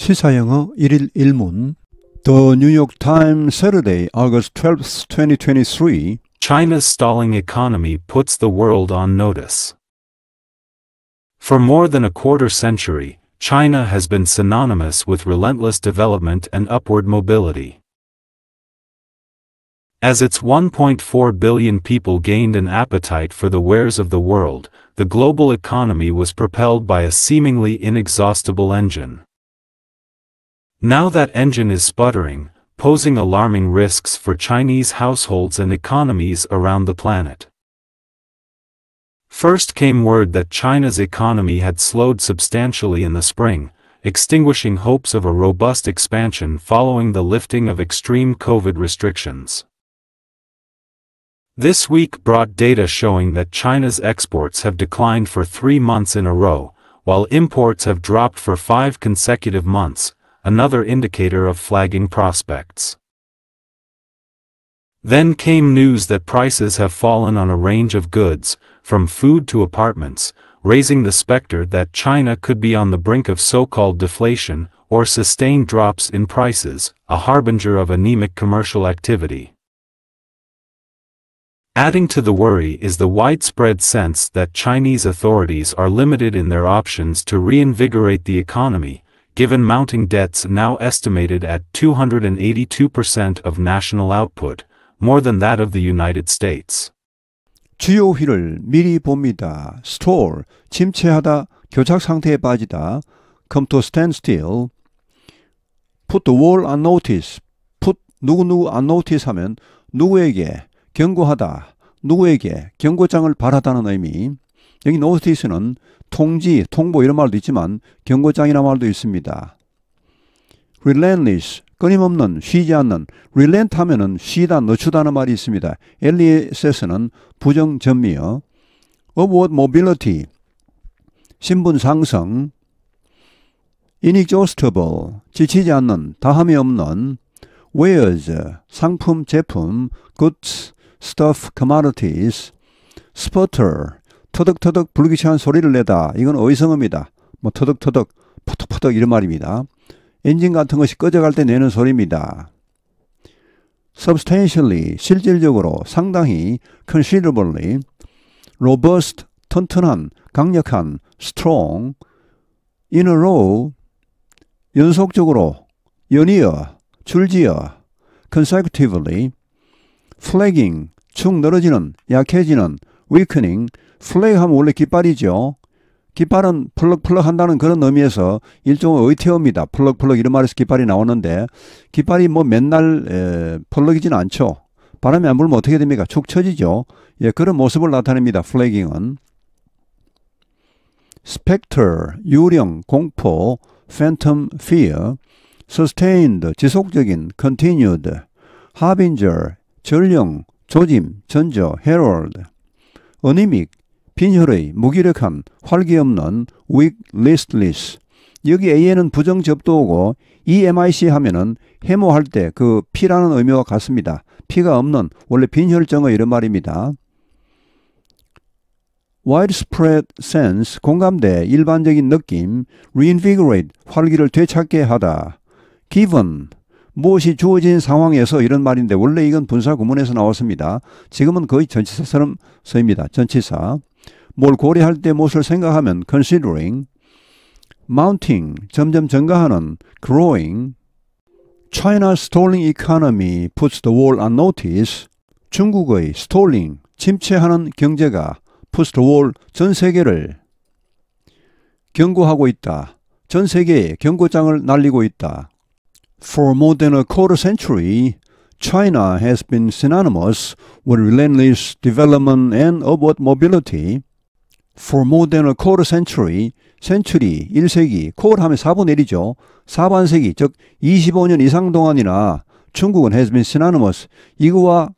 시사영어 1일 1문 The New York Times Saturday, August 12, 2023 China's stalling economy puts the world on notice. For more than a quarter century, China has been synonymous with relentless development and upward mobility. As its 1.4 billion people gained an appetite for the wares of the world, the global economy was propelled by a seemingly inexhaustible engine. Now that engine is sputtering, posing alarming risks for Chinese households and economies around the planet. First came word that China's economy had slowed substantially in the spring, extinguishing hopes of a robust expansion following the lifting of extreme COVID restrictions. This week brought data showing that China's exports have declined for three months in a row, while imports have dropped for five consecutive months, another indicator of flagging prospects. Then came news that prices have fallen on a range of goods, from food to apartments, raising the specter that China could be on the brink of so-called deflation, or sustained drops in prices, a harbinger of anemic commercial activity. Adding to the worry is the widespread sense that Chinese authorities are limited in their options to reinvigorate the economy, given mounting debts now estimated at 282% of national output, more than that of the United States. 주요 휠을 미리 봅니다. 스톨, 침체하다, 교착 상태에 빠지다, come to stand still, put the wall on notice, put 누구누구 on notice 하면 누구에게 경고하다, 누구에게 경고장을 바라다는 의미. 여기 notice는 통지, 통보 이런 말도 있지만 경고장이라는 말도 있습니다. relentless, 끊임없는, 쉬지 않는, relent 하면은 쉬다, 늦추다는 말이 있습니다. 엘리셋에는 부정전미요. upward mobility, 신분 상승, inexhaustible, 지치지 않는, 다함이 없는, wares, 상품, 제품, goods, stuff, commodities, spotter, 터덕터덕 불기시한 소리를 내다. 이건 어이성어입니다뭐 터덕터덕, 포덕포덕 이런 말입니다. 엔진 같은 것이 꺼져갈 때 내는 소리입니다. substantially, 실질적으로 상당히 considerably, robust, 튼튼한, 강력한, strong, in a row, 연속적으로, 연이어, 줄지어, consecutively, flagging, 축 늘어지는, 약해지는, weakening, 플레이 하면 원래 깃발이죠. 깃발은 플럭플럭 한다는 그런 의미에서 일종의 의태어입니다. 플럭플럭 이런 말에서 깃발이 나오는데 깃발이 뭐 맨날 에, 플럭이진 않죠. 바람이 안 불면 어떻게 됩니까? 축 처지죠. 예, 그런 모습을 나타냅니다. 플래깅은. 스펙터, 유령, 공포, p 텀 피어, 서스테인드, 지속적인, 컨티뉴드, 하빈 u 전령, 조짐, 전조, 헤럴드, 어니믹, 빈혈의 무기력함, 활기 없는 weak listless. 여기 AN은 부정 접도어고 EMIC 하면은 해모할 때 그 피라는 의미와 같습니다. 피가 없는 원래 빈혈증의 이런 말입니다. widespread sense 공감대 일반적인 느낌 reinvigorate 활기를 되찾게 하다 given 무엇이 주어진 상황에서 이런 말인데 원래 이건 분사 구문에서 나왔습니다. 지금은 거의 전치사처럼 쓰입니다. 전치사 뭘 고려할 때 무엇을 생각하면 considering, mounting, 점점 증가하는 growing, China's stalling economy puts the world on notice, 중국의 stalling, 침체하는 경제가 puts the world, 전 세계를 경고하고 있다. 전 세계에 경고장을 날리고 있다. For more than a quarter century, China has been synonymous with relentless development and upward mobility. for more than a quarter century, century, 1세기, quarter 하면 4분의 1이죠. 4반세기, 즉 25년 이상 동안이나 중국은 has been synonymous, 이거와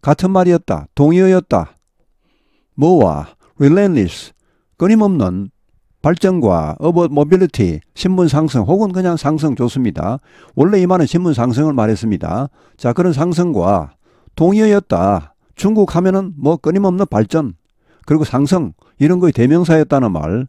같은 말이었다, 동의어였다. 뭐와 relentless, 끊임없는 발전과 m about 업업 모 i t y 신분 상승 혹은 그냥 상승 좋습니다. 원래 이 말은 신분 상승을 말했습니다. 자, 그런 상승과 동의어였다. 중국 하면은 뭐 끊임없는 발전, 그리고 상승 이런 거의 대명사였다는 말.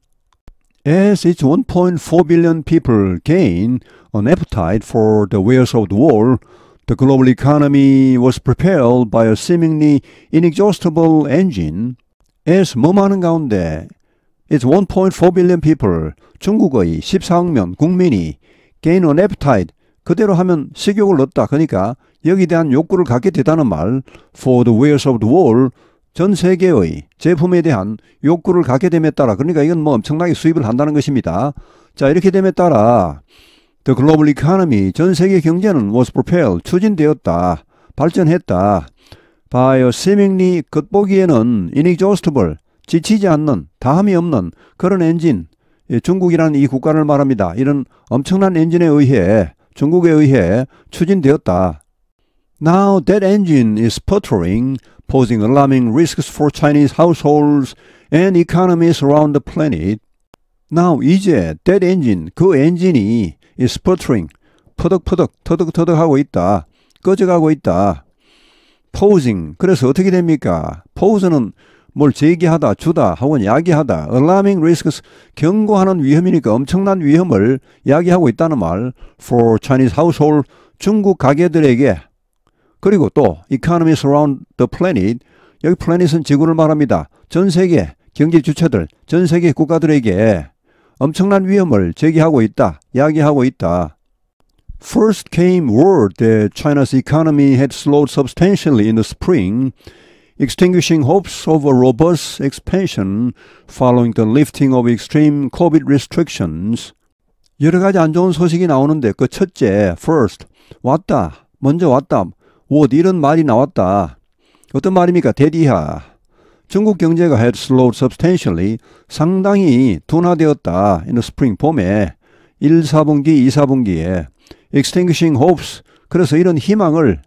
As its 1.4 billion people gain an appetite for the wares of the world, the global economy was propelled by a seemingly inexhaustible engine. As 뭐하는 가운데 its 1.4 billion people 중국의 14억 명 국민이 gain an appetite 그대로 하면 식욕을 얻다 그러니까 여기 대한 욕구를 갖게 되다는 말 for the wares of the world 전 세계의 제품에 대한 욕구를 갖게 됨에 따라 그러니까 이건 뭐 엄청나게 수입을 한다는 것입니다. 자 이렇게 됨에 따라 The global economy, 전 세계 경제는 was propelled, 추진되었다, 발전했다. By a seemingly, 겉보기에는 inexhaustible, 지치지 않는, 다함이 없는 그런 엔진, 예, 중국이라는 이 국가를 말합니다. 이런 엄청난 엔진에 의해, 중국에 의해 추진되었다. Now that engine is sputtering, posing alarming risks for Chinese households and economies around the planet. Now 이제 that engine, 그 엔진이 is sputtering, 퍼덕퍼덕, 터덕터덕하고 있다. 꺼져가고 있다. posing, 그래서 어떻게 됩니까? pose는 뭘 제기하다, 주다, 혹은 야기하다, alarming risks, 경고하는 위험이니까 엄청난 위험을 야기하고 있다는 말, for Chinese household, 중국 가게들에게 그리고 또 economy surround the planet 여기 planet은 지구를 말합니다. 전 세계 경제 주체들 전 세계 국가들에게 엄청난 위험을 제기하고 있다. 야기하고 있다. First came word that China's economy had slowed substantially in the spring, extinguishing hopes of a robust expansion following the lifting of extreme COVID restrictions. 여러 가지 안 좋은 소식이 나오는데 그 첫째, first, 왔다, 먼저 왔다, 뭐 이런 말이 나왔다. 어떤 말입니까? 대디하. 중국 경제가 had slowed substantially 상당히 둔화되었다. in the spring 봄에 1, 4분기, 2, 4분기에 extinguishing hopes 그래서 이런 희망을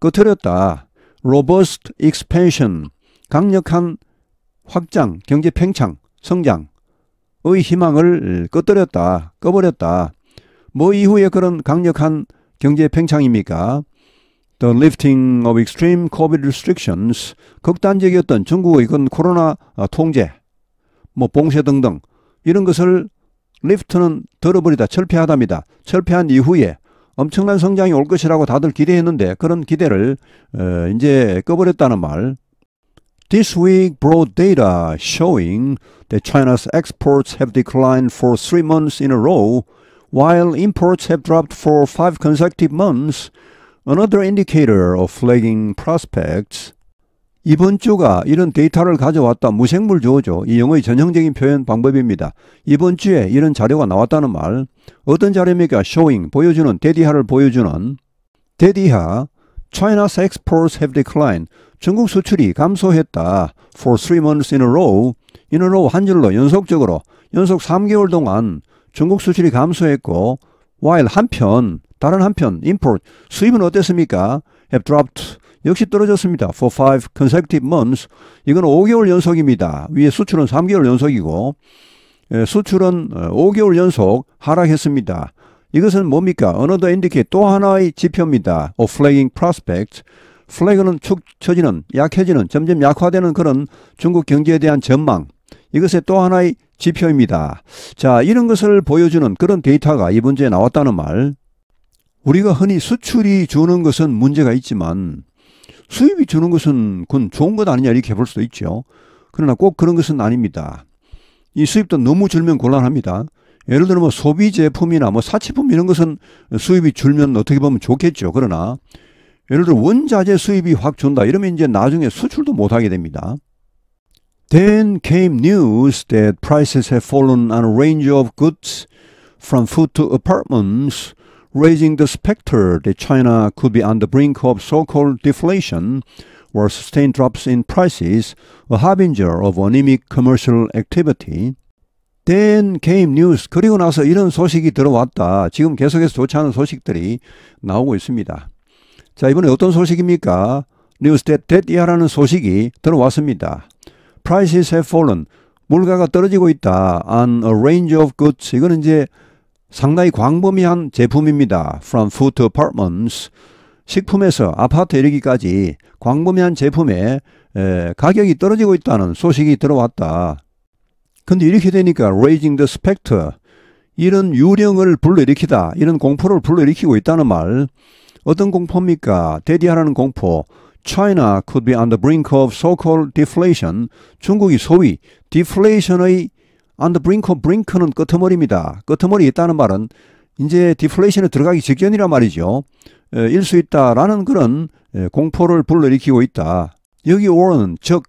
꺼트렸다. robust expansion 강력한 확장, 경제 팽창, 성장의 희망을 꺼뜨렸다, 꺼버렸다. 뭐 이후에 그런 강력한 경제 팽창입니까? The lifting of extreme COVID restrictions. 극단적이었던 중국의 건 코로나 통제, 뭐 봉쇄 등등 이런 것을 리프트는 들어버리다 철폐하답니다. 철폐한 이후에 엄청난 성장이 올 것이라고 다들 기대했는데 그런 기대를 이제 꺼버렸다는 말. This week brought data showing that China's exports have declined for three months in a row, while imports have dropped for five consecutive months. Another indicator of flagging prospects. 이번 주가 이런 데이터를 가져왔다. 무생물 조죠. 이 영어의 전형적인 표현 방법입니다. 이번 주에 이런 자료가 나왔다는 말. 어떤 자료입니까? showing, 보여주는, 대디하를 보여주는. 대디하, China's exports have declined. 중국 수출이 감소했다. For three months in a row. in a row 한 줄로 연속적으로 연속 3개월 동안 중국 수출이 감소했고 while 한편 다른 한편 import 수입은 어땠습니까? have dropped 역시 떨어졌습니다. for f consecutive months 이건 5개월 연속입니다. 위에 수출은 3개월 연속이고 예, 수출은 5개월 어, 연속 하락했습니다. 이것은 뭡니까? another i n d i c a t o 또 하나의 지표입니다. of flagging prospects 플래그는 축 처지는 약해지는 점점 약화되는 그런 중국 경제에 대한 전망 이것의 또 하나의 지표입니다. 자, 이런 것을 보여주는 그런 데이터가 이번 주에 나왔다는 말. 우리가 흔히 수출이 주는 것은 문제가 있지만 수입이 주는 것은 그건 좋은 것 아니냐 이렇게 볼 수도 있죠. 그러나 꼭 그런 것은 아닙니다. 이 수입도 너무 줄면 곤란합니다. 예를 들어 뭐 소비 제품이나 뭐 사치품 이런 것은 수입이 줄면 어떻게 보면 좋겠죠. 그러나 예를 들어 원자재 수입이 확 준다 이러면 이제 나중에 수출도 못하게 됩니다. Then came news that prices have fallen on a range of goods from food to apartments, raising the specter that China could be on the brink of so-called deflation or sustained drops in prices, a harbinger of anemic commercial activity. Then came news. 그리고 나서 이런 소식이 들어왔다. 지금 계속해서 좋지 않은 소식들이 나오고 있습니다. 자, 이번에 어떤 소식입니까? 뉴스 댓 year라는 소식이 들어왔습니다. prices have fallen. 물가가 떨어지고 있다. On a range of goods. 이거는 이제 상당히 광범위한 제품입니다. From food to apartments. 식품에서 아파트 이르기까지 광범위한 제품의 가격이 떨어지고 있다는 소식이 들어왔다. 근데 이렇게 되니까 raising the specter 이런 유령을 불러일으키다 이런 공포를 불러일으키고 있다는 말 어떤 공포입니까? 대디하라는 공포 China could be on the brink of so-called deflation. 중국이 소위 deflation의 on the brink of brink는 끄트머리입니다. 끄트머리 있다는 말은 이제 d e f l a t i o n 에 들어가기 직전이란 말이죠. 일 수 있다라는 그런 공포를 불러일으키고 있다. 여기 오는즉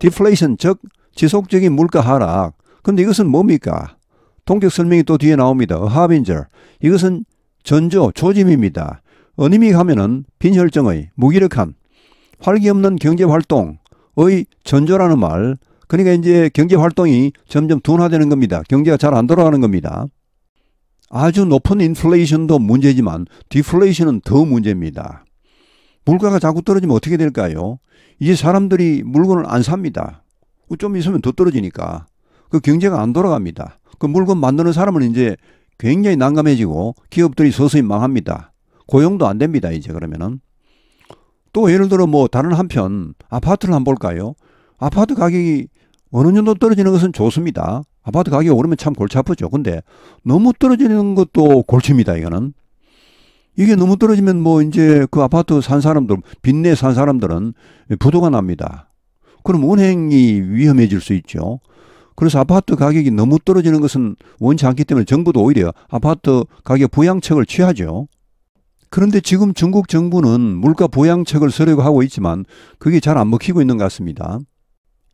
deflation 즉 지속적인 물가 하락. 근데 이것은 뭡니까? 통격 설명이 또 뒤에 나옵니다. 하빈절. 이것은 전조 조짐입니다. 어님이 가면은 빈혈증의 무기력함, 활기 없는 경제 활동의 전조라는 말. 그러니까 이제 경제 활동이 점점 둔화되는 겁니다. 경제가 잘 안 돌아가는 겁니다. 아주 높은 인플레이션도 문제지만 디플레이션은 더 문제입니다. 물가가 자꾸 떨어지면 어떻게 될까요? 이제 사람들이 물건을 안 삽니다. 좀 있으면 더 떨어지니까. 그 경제가 안 돌아갑니다. 그 물건 만드는 사람은 이제 굉장히 난감해지고 기업들이 서서히 망합니다. 고용도 안 됩니다. 이제 그러면은. 또 예를 들어 뭐 다른 한편 아파트를 한번 볼까요? 아파트 가격이 어느 정도 떨어지는 것은 좋습니다. 아파트 가격이 오르면 참 골치 아프죠. 근데 너무 떨어지는 것도 골치입니다. 이거는. 이게 너무 떨어지면 뭐 이제 그 아파트 산 사람들, 빚내 산 사람들은 부도가 납니다. 그럼 은행이 위험해질 수 있죠. 그래서 아파트 가격이 너무 떨어지는 것은 원치 않기 때문에 정부도 오히려 아파트 가격 부양책을 취하죠. 그런데 지금 중국 정부는 물가 보양책을 쓰려고 하고 있지만 그게 잘 안 먹히고 있는 것 같습니다.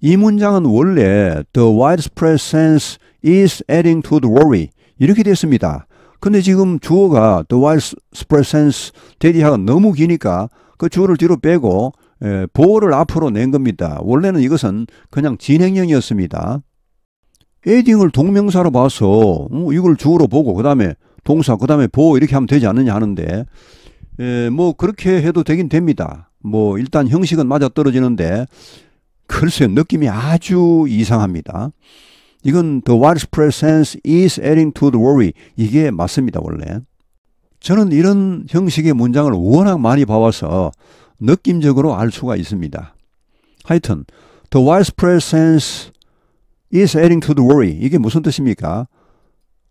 이 문장은 원래 the widespread sense is adding to the worry 이렇게 됐습니다. 근데 지금 주어가 the widespread sense 대리하가 너무 기니까 그 주어를 뒤로 빼고 예, 보호를 앞으로 낸 겁니다. 원래는 이것은 그냥 진행형이었습니다. 에딩을 동명사로 봐서 음, 이걸 주어로 보고 그 다음에 동사 그다음에 보호 이렇게 하면 되지 않느냐 하는데 에, 예, 뭐 그렇게 해도 되긴 됩니다. 뭐 일단 형식은 맞아 떨어지는데 글쎄 느낌이 아주 이상합니다. 이건 the w i s e p r e s e n c e is adding to the worry 이게 맞습니다 원래. 저는 이런 형식의 문장을 워낙 많이 봐와서 느낌적으로 알 수가 있습니다. 하여튼 the w i s e p r e s e n c e is adding to the worry 이게 무슨 뜻입니까?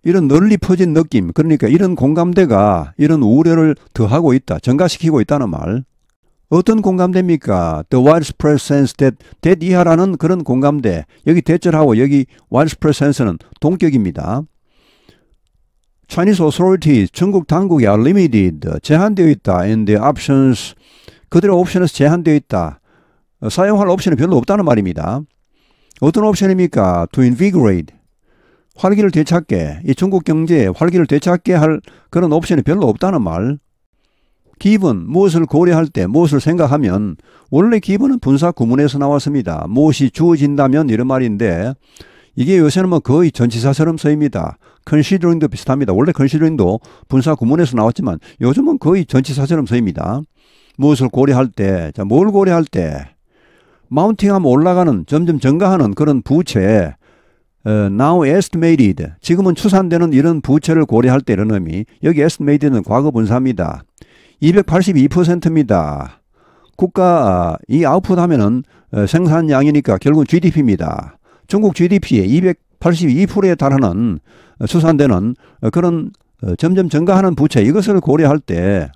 이런 널리 퍼진 느낌, 그러니까 이런 공감대가 이런 우려를 더하고 있다, 증가시키고 있다는 말. 어떤 공감대입니까? The widespread sense that, that 이하라는 그런 공감대. 여기 대절하고 여기 widespread sense는 동격입니다. Chinese authorities, 중국 당국이 are limited, 제한되어 있다. And the options, 그들의 옵션에서 제한되어 있다. 사용할 옵션은 별로 없다는 말입니다. 어떤 옵션입니까? To invigorate, 활기를 되찾게 이 중국 경제에 활기를 되찾게 할 그런 옵션이 별로 없다는 말. 기본 무엇을 고려할 때 무엇을 생각하면 원래 기본은 분사 구문에서 나왔습니다. 무엇이 주어진다면 이런 말인데 이게 요새는 뭐 거의 전치사처럼 쓰입니다. 컨시더링도 비슷합니다. 원래 컨시더링도 분사 구문에서 나왔지만 요즘은 거의 전치사처럼 쓰입니다. 무엇을 고려할 때, 자, 뭘 고려할 때, 마운팅하면 올라가는, 점점 증가하는 그런 부채, 어, now estimated 지금은 추산되는 이런 부채를 고려할 때 이런 의미 여기 estimated는 과거 분사입니다. 282%입니다. 국가 이 아웃풋 하면은 어, 생산량이니까 결국 GDP입니다. 중국 GDP의 282%에 달하는 어, 추산되는 그런 점점 증가하는 부채 이것을 고려할 때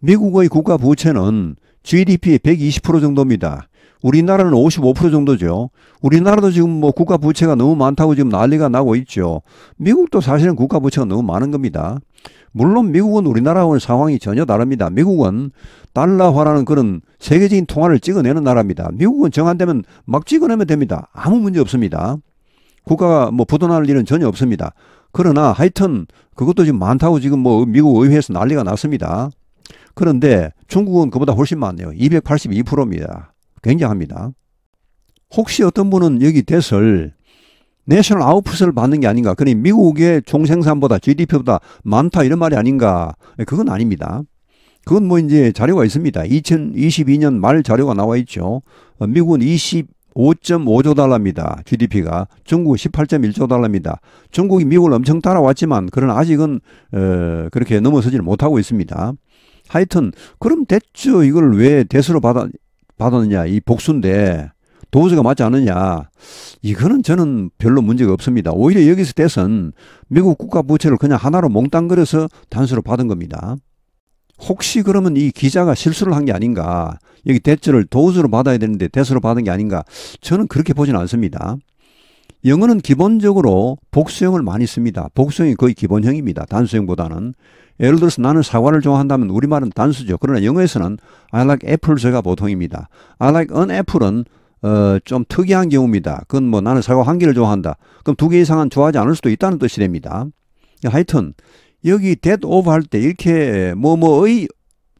미국의 국가 부채는 GDP의 120% 정도입니다. 우리나라는 55% 정도죠. 우리나라도 지금 뭐 국가 부채가 너무 많다고 지금 난리가 나고 있죠. 미국도 사실은 국가 부채가 너무 많은 겁니다. 물론 미국은 우리나라와는 상황이 전혀 다릅니다. 미국은 달러화라는 그런 세계적인 통화를 찍어내는 나라입니다. 미국은 정한되면 막 찍어내면 됩니다. 아무 문제 없습니다. 국가가 뭐 부도날 일은 전혀 없습니다. 그러나 하여튼 그것도 지금 많다고 지금 뭐 미국 의회에서 난리가 났습니다. 그런데 중국은 그보다 훨씬 많네요. 282%입니다. 굉장합니다. 혹시 어떤 분은 여기 대설 내셔널 아웃풋을 받는 게 아닌가. 그러니 미국의 총생산보다 GDP보다 많다 이런 말이 아닌가. 예, 그건 아닙니다. 그건 뭐 이제 자료가 있습니다. 2022년 말 자료가 나와 있죠. 어, 미국은 25.5조 달러입니다. GDP가. 중국 18.1조 달러입니다. 중국이 미국을 엄청 따라왔지만 그러나 아직은 어, 그렇게 넘어서지를 못하고 있습니다. 하여튼 그럼 대체 이걸 왜 대수로 받아 받았느냐 이 복수인데 도우즈가 맞지 않느냐 이거는 저는 별로 문제가 없습니다. 오히려 여기서 대선 미국 국가 부채를 그냥 하나로 몽땅 그려서 단수로 받은 겁니다. 혹시 그러면 이 기자가 실수를 한 게 아닌가 여기 대처를 도우즈로 받아야 되는데 대수로 받은 게 아닌가 저는 그렇게 보지는 않습니다. 영어는 기본적으로 복수형을 많이 씁니다. 복수형이 거의 기본형입니다. 단수형보다는 예를 들어서 나는 사과를 좋아한다면 우리말은 단수죠. 그러나 영어에서는 I like apples가 보통입니다. I like an apple은 어, 좀 특이한 경우입니다. 그건 뭐 나는 사과 한 개를 좋아한다. 그럼 두 개 이상은 좋아하지 않을 수도 있다는 뜻이 됩니다. 하여튼 여기 that of 할 때 이렇게 뭐뭐의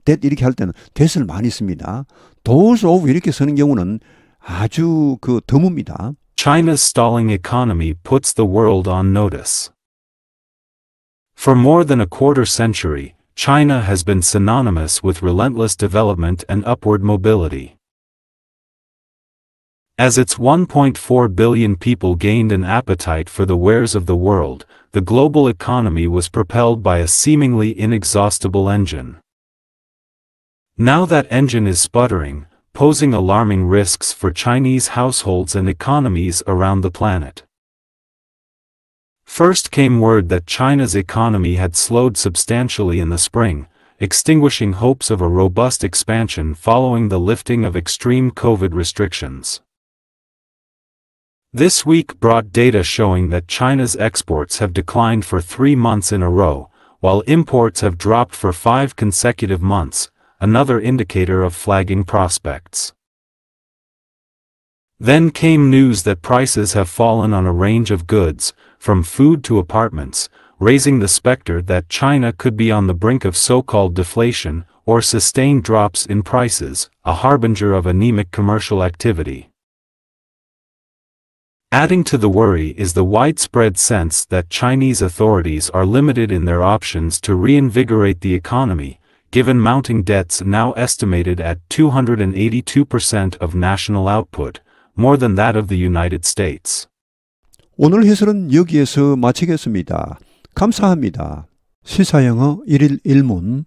that 이렇게 할 때는 that을 많이 씁니다. those of 이렇게 쓰는 경우는 아주 그 드뭅니다. China's stalling economy puts the world on notice. For more than a quarter century, China has been synonymous with relentless development and upward mobility. As its 1.4 billion people gained an appetite for the wares of the world, the global economy was propelled by a seemingly inexhaustible engine. Now that engine is sputtering, posing alarming risks for Chinese households and economies around the planet. First came word that China's economy had slowed substantially in the spring, extinguishing hopes of a robust expansion following the lifting of extreme COVID restrictions. This week brought data showing that China's exports have declined for three months in a row, while imports have dropped for five consecutive months, another indicator of flagging prospects. Then came news that prices have fallen on a range of goods, from food to apartments, raising the specter that China could be on the brink of so-called deflation or sustained drops in prices, a harbinger of anemic commercial activity. Adding to the worry is the widespread sense that Chinese authorities are limited in their options to reinvigorate the economy, given mounting debts now estimated at 282% of national output, more than that of the United States. 오늘 해설은 여기에서 마치겠습니다. 감사합니다. 시사영어 1일 1문